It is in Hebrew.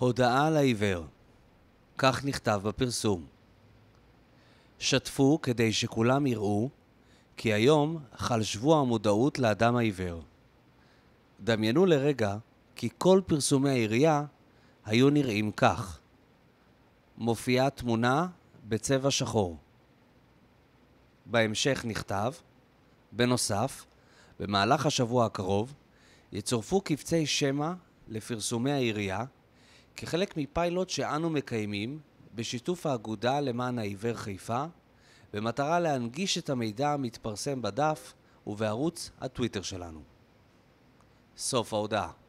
הודעה לעיוור. כך נכתב בפרסום. שתפו כדי שכולם יראו כי היום חל שבוע המודעות לאדם העיוור. דמיינו לרגע כי כל פרסומי העירייה היו נראים כך. מופיעה תמונה בצבע שחור. בהמשך נכתב, בנוסף, במהלך השבוע הקרוב יצורפו קבצי שמע לפרסומי העירייה כחלק מפיילוט שאנו מקיימים בשיתוף האגודה למען העיוור חיפה, במטרה להנגיש את המידע המתפרסם בדף ובערוץ הטוויטר שלנו. סוף ההודעה